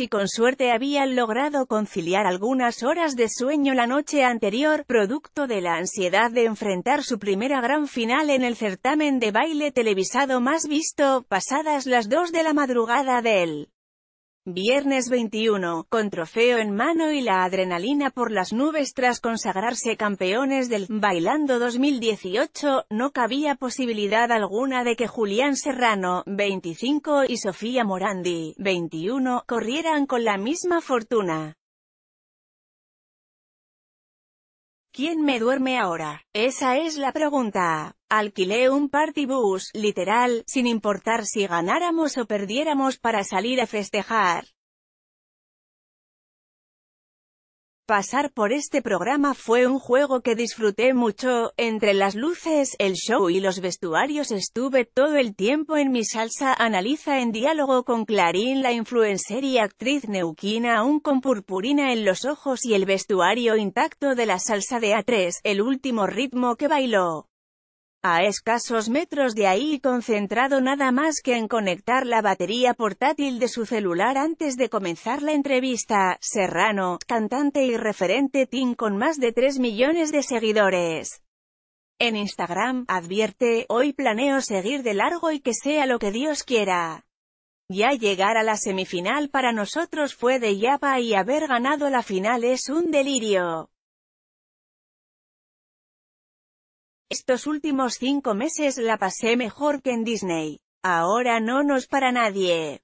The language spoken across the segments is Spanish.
si con suerte habían logrado conciliar algunas horas de sueño la noche anterior, producto de la ansiedad de enfrentar su primera gran final en el certamen de baile televisado más visto, pasadas las dos de la madrugada de él. Viernes 21, con trofeo en mano y la adrenalina por las nubes tras consagrarse campeones del Bailando 2018, no cabía posibilidad alguna de que Julián Serrano, 25, y Sofía Morandi, 21, corrieran con la misma fortuna. ¿Quién me duerme ahora? Esa es la pregunta. Alquilé un party bus, literal, sin importar si ganáramos o perdiéramos para salir a festejar. Pasar por este programa fue un juego que disfruté mucho, entre las luces, el show y los vestuarios estuve todo el tiempo en mi salsa, analiza en diálogo con Clarín la influencer y actriz neuquina aún con purpurina en los ojos y el vestuario intacto de la salsa de A3, el último ritmo que bailó. A escasos metros de ahí concentrado nada más que en conectar la batería portátil de su celular antes de comenzar la entrevista, Serrano, cantante y referente Team con más de 3 millones de seguidores. En Instagram, advierte, hoy planeo seguir de largo y que sea lo que Dios quiera. Ya llegar a la semifinal para nosotros fue de yapa y haber ganado la final es un delirio. Estos últimos cinco meses la pasé mejor que en Disney. Ahora no nos para nadie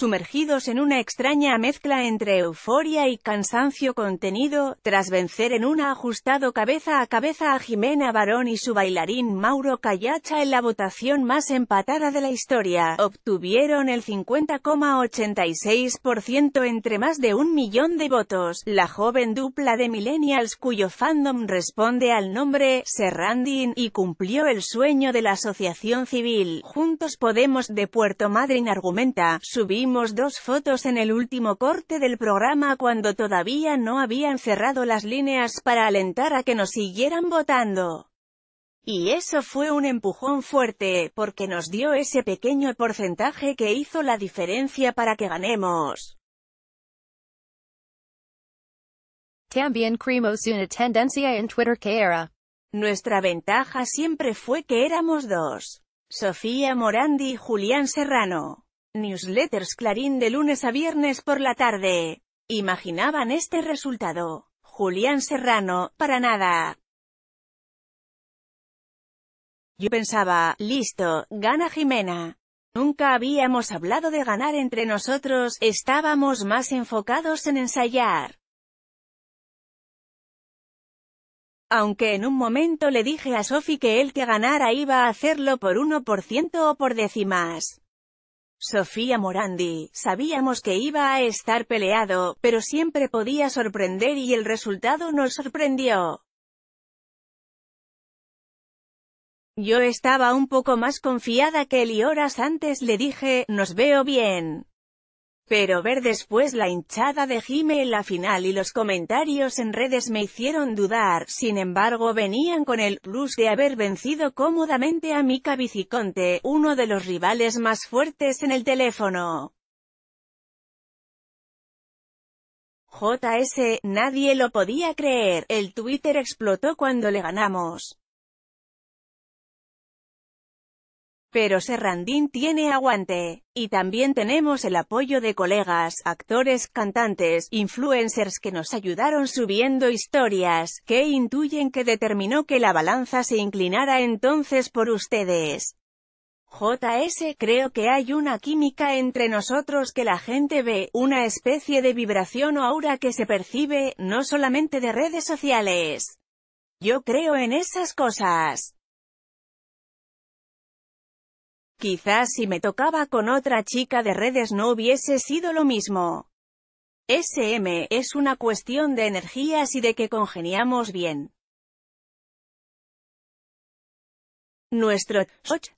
sumergidos en una extraña mezcla entre euforia y cansancio contenido, tras vencer en una ajustado cabeza a cabeza a Jimena Barón y su bailarín Mauro Callacha en la votación más empatada de la historia, obtuvieron el 50,86% entre más de un millón de votos. La joven dupla de millennials cuyo fandom responde al nombre Serrandin y cumplió el sueño de la asociación civil. Juntos Podemos de Puerto Madryn argumenta, subimos dos fotos en el último corte del programa cuando todavía no habían cerrado las líneas para alentar a que nos siguieran votando. Y eso fue un empujón fuerte, porque nos dio ese pequeño porcentaje que hizo la diferencia para que ganemos. También una tendencia en Twitter que era. Nuestra ventaja siempre fue que éramos dos. Sofía Morandi y Julián Serrano. Newsletters Clarín de lunes a viernes por la tarde. Imaginaban este resultado. Julián Serrano, para nada. Yo pensaba, listo, gana Jimena. Nunca habíamos hablado de ganar entre nosotros, estábamos más enfocados en ensayar. Aunque en un momento le dije a Sofi que el que ganara iba a hacerlo por 1% o por décimas. Sofía Morandi, sabíamos que iba a estar peleado, pero siempre podía sorprender y el resultado nos sorprendió. Yo estaba un poco más confiada que él y horas antes le dije, nos veo bien. Pero ver después la hinchada de Jime en la final y los comentarios en redes me hicieron dudar, sin embargo venían con el plus de haber vencido cómodamente a Mika Biciconte, uno de los rivales más fuertes en el teléfono. JS, nadie lo podía creer, el Twitter explotó cuando le ganamos. Pero Serrandín tiene aguante. Y también tenemos el apoyo de colegas, actores, cantantes, influencers que nos ayudaron subiendo historias, que intuyen que determinó que la balanza se inclinara entonces por ustedes. JS creo que hay una química entre nosotros que la gente ve, una especie de vibración o aura que se percibe, no solamente de redes sociales. Yo creo en esas cosas. Quizás si me tocaba con otra chica de redes no hubiese sido lo mismo. SM, es una cuestión de energías y de que congeniamos bien. Nuestro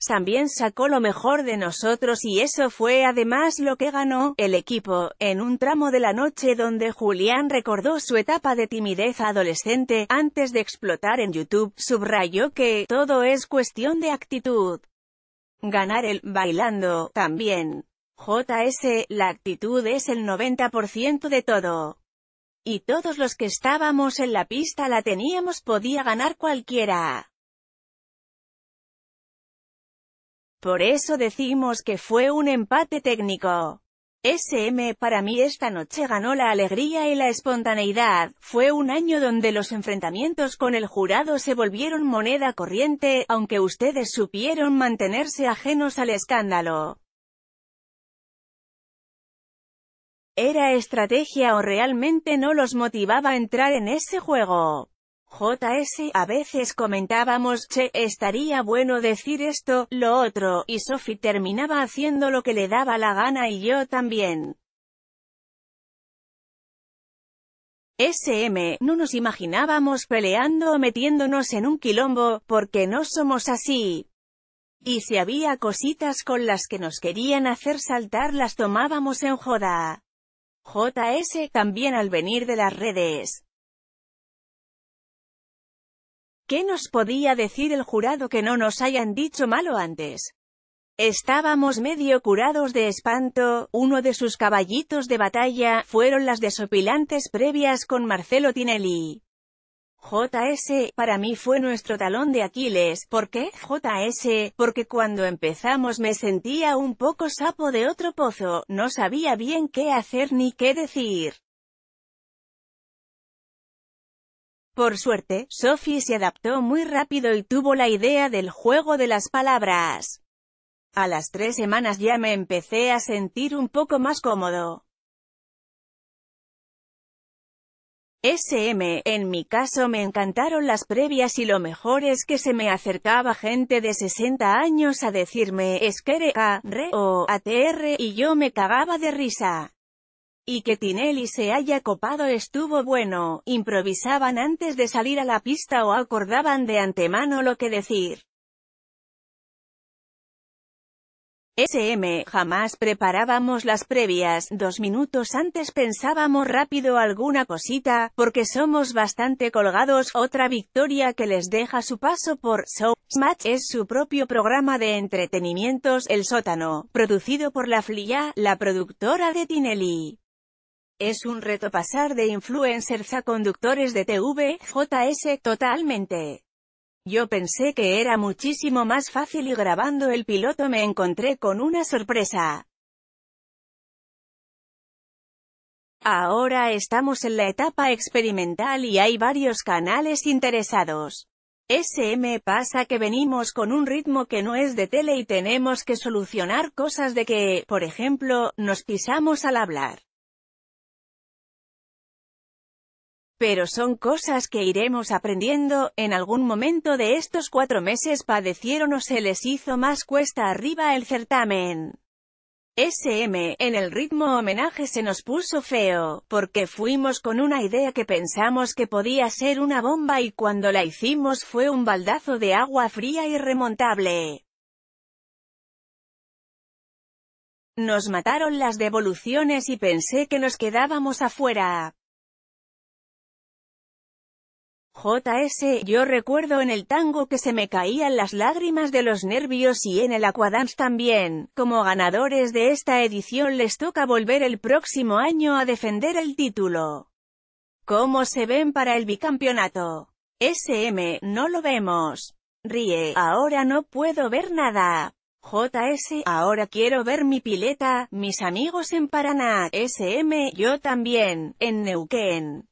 también sacó lo mejor de nosotros y eso fue además lo que ganó el equipo, en un tramo de la noche donde Julián recordó su etapa de timidez adolescente, antes de explotar en YouTube, subrayó que, todo es cuestión de actitud. Ganar el bailando, también. JS, la actitud es el 90% de todo. Y todos los que estábamos en la pista la teníamos podía ganar cualquiera. Por eso decimos que fue un empate técnico. SM para mí esta noche ganó la alegría y la espontaneidad, fue un año donde los enfrentamientos con el jurado se volvieron moneda corriente, aunque ustedes supieron mantenerse ajenos al escándalo. ¿Era estrategia o realmente no los motivaba a entrar en ese juego? JS, a veces comentábamos, che, estaría bueno decir esto, lo otro, y Sophie terminaba haciendo lo que le daba la gana y yo también. SM, no nos imaginábamos peleando o metiéndonos en un quilombo, porque no somos así. Y si había cositas con las que nos querían hacer saltar las tomábamos en joda. JS, también al venir de las redes. ¿Qué nos podía decir el jurado que no nos hayan dicho malo antes? Estábamos medio curados de espanto, uno de sus caballitos de batalla, fueron las desopilantes previas con Marcelo Tinelli. JS, para mí fue nuestro talón de Aquiles, ¿por qué JS? Porque cuando empezamos me sentía un poco sapo de otro pozo, no sabía bien qué hacer ni qué decir. Por suerte, Sophie se adaptó muy rápido y tuvo la idea del juego de las palabras. A las tres semanas ya me empecé a sentir un poco más cómodo. SM, en mi caso me encantaron las previas y lo mejor es que se me acercaba gente de 60 años a decirme, esquere, a, re, o, atr, y yo me cagaba de risa. Y que Tinelli se haya copado estuvo bueno, improvisaban antes de salir a la pista o acordaban de antemano lo que decir. SM, jamás preparábamos las previas, dos minutos antes pensábamos rápido alguna cosita, porque somos bastante colgados, otra victoria que les deja su paso por So Match es su propio programa de entretenimientos El Sótano, producido por La Flia, la productora de Tinelli. Es un reto pasar de influencers a conductores de TV, JS, totalmente. Yo pensé que era muchísimo más fácil y grabando el piloto me encontré con una sorpresa. Ahora estamos en la etapa experimental y hay varios canales interesados. SM pasa que venimos con un ritmo que no es de tele y tenemos que solucionar cosas de que, por ejemplo, nos pisamos al hablar. Pero son cosas que iremos aprendiendo, en algún momento de estos cuatro meses padecieron o se les hizo más cuesta arriba el certamen. SM, en el ritmo homenaje se nos puso feo, porque fuimos con una idea que pensamos que podía ser una bomba y cuando la hicimos fue un baldazo de agua fría y remontable. Nos mataron las devoluciones y pensé que nos quedábamos afuera, JS, yo recuerdo en el tango que se me caían las lágrimas de los nervios y en el Aquadance también. Como ganadores de esta edición les toca volver el próximo año a defender el título. ¿Cómo se ven para el bicampeonato? SM, no lo vemos. Ríe, ahora no puedo ver nada. JS, ahora quiero ver mi pileta, mis amigos en Paraná, SM, yo también, en Neuquén.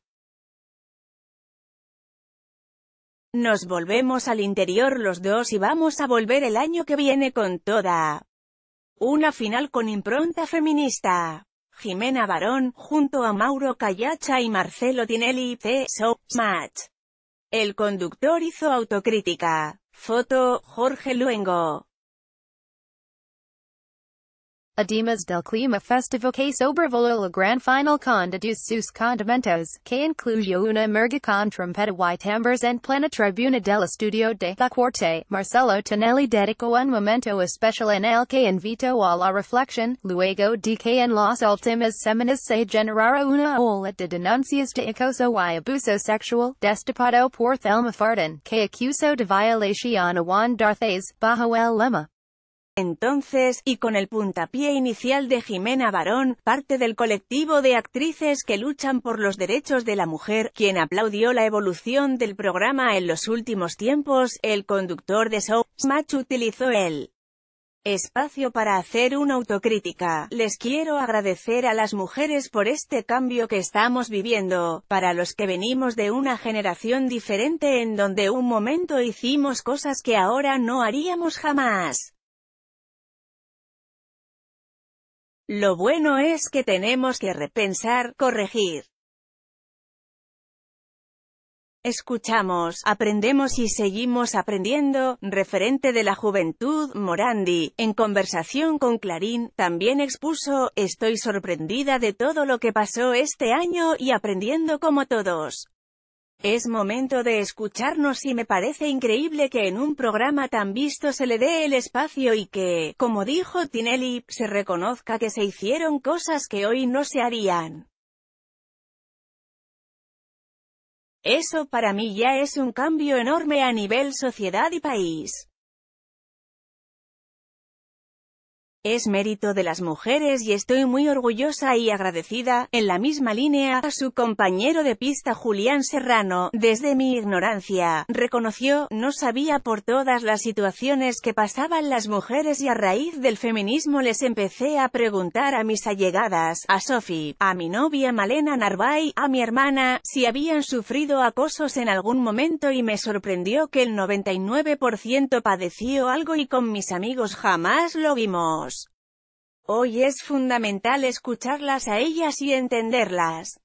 Nos volvemos al interior los dos y vamos a volver el año que viene con toda. Una final con impronta feminista. Jimena Barón, junto a Mauro Callacha y Marcelo Tinelli, de Show El conductor hizo autocrítica. Foto, Jorge Luengo. Además del clima festivo que sobrevolo la gran final con todos sus condimentos, que incluye una merga con trompeta y tambores en plena tribuna del estudio de la corte. Marcelo Tonelli dedicó un momento especial en el que invitó a la reflexión, luego de que en las últimas semanas se generara una ola de denuncias de acoso y abuso sexual, destapado por Thelma Fardin, que acusó de violación a Juan Darthes, bajo el lema. Entonces, y con el puntapié inicial de Jimena Barón, parte del colectivo de actrices que luchan por los derechos de la mujer, quien aplaudió la evolución del programa en los últimos tiempos, el conductor de Show, Match utilizó el espacio para hacer una autocrítica. Les quiero agradecer a las mujeres por este cambio que estamos viviendo, para los que venimos de una generación diferente en donde un momento hicimos cosas que ahora no haríamos jamás. Lo bueno es que tenemos que repensar, corregir. Escuchamos, aprendemos y seguimos aprendiendo, referente de la juventud, Morandi, en conversación con Clarín, también expuso, estoy sorprendida de todo lo que pasó este año y aprendiendo como todos. Es momento de escucharnos y me parece increíble que en un programa tan visto se le dé el espacio y que, como dijo Tinelli, se reconozca que se hicieron cosas que hoy no se harían. Eso para mí ya es un cambio enorme a nivel sociedad y país. Es mérito de las mujeres y estoy muy orgullosa y agradecida, en la misma línea, a su compañero de pista Julián Serrano, desde mi ignorancia, reconoció, no sabía por todas las situaciones que pasaban las mujeres y a raíz del feminismo les empecé a preguntar a mis allegadas, a Sofi, a mi novia Malena Narvay, a mi hermana, si habían sufrido acosos en algún momento y me sorprendió que el 99% padeció algo y con mis amigos jamás lo vimos. Hoy es fundamental escucharlas a ellas y entenderlas.